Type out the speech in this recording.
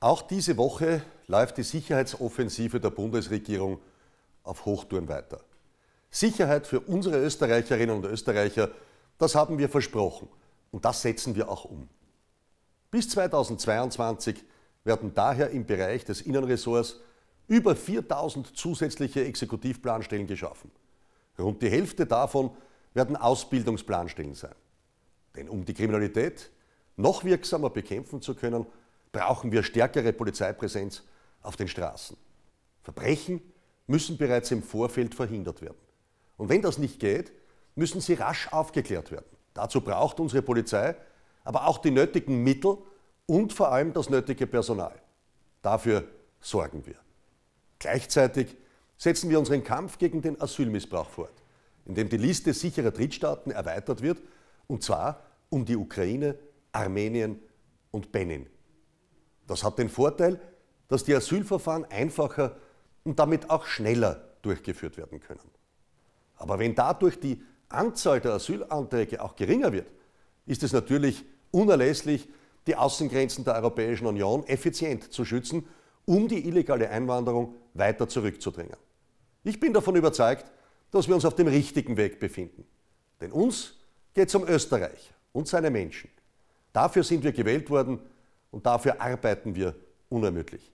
Auch diese Woche läuft die Sicherheitsoffensive der Bundesregierung auf Hochtouren weiter. Sicherheit für unsere Österreicherinnen und Österreicher, das haben wir versprochen und das setzen wir auch um. Bis 2022 werden daher im Bereich des Innenressorts über 4000 zusätzliche Exekutivplanstellen geschaffen. Rund die Hälfte davon werden Ausbildungsplanstellen sein. Denn um die Kriminalität noch wirksamer bekämpfen zu können, brauchen wir stärkere Polizeipräsenz auf den Straßen. Verbrechen müssen bereits im Vorfeld verhindert werden. Und wenn das nicht geht, müssen sie rasch aufgeklärt werden. Dazu braucht unsere Polizei aber auch die nötigen Mittel und vor allem das nötige Personal. Dafür sorgen wir. Gleichzeitig setzen wir unseren Kampf gegen den Asylmissbrauch fort, indem die Liste sicherer Drittstaaten erweitert wird, und zwar um die Ukraine, Armenien und Benin. Das hat den Vorteil, dass die Asylverfahren einfacher und damit auch schneller durchgeführt werden können. Aber wenn dadurch die Anzahl der Asylanträge auch geringer wird, ist es natürlich unerlässlich, die Außengrenzen der Europäischen Union effizient zu schützen, um die illegale Einwanderung weiter zurückzudrängen. Ich bin davon überzeugt, dass wir uns auf dem richtigen Weg befinden. Denn uns geht es um Österreich und seine Menschen. Dafür sind wir gewählt worden, und dafür arbeiten wir unermüdlich.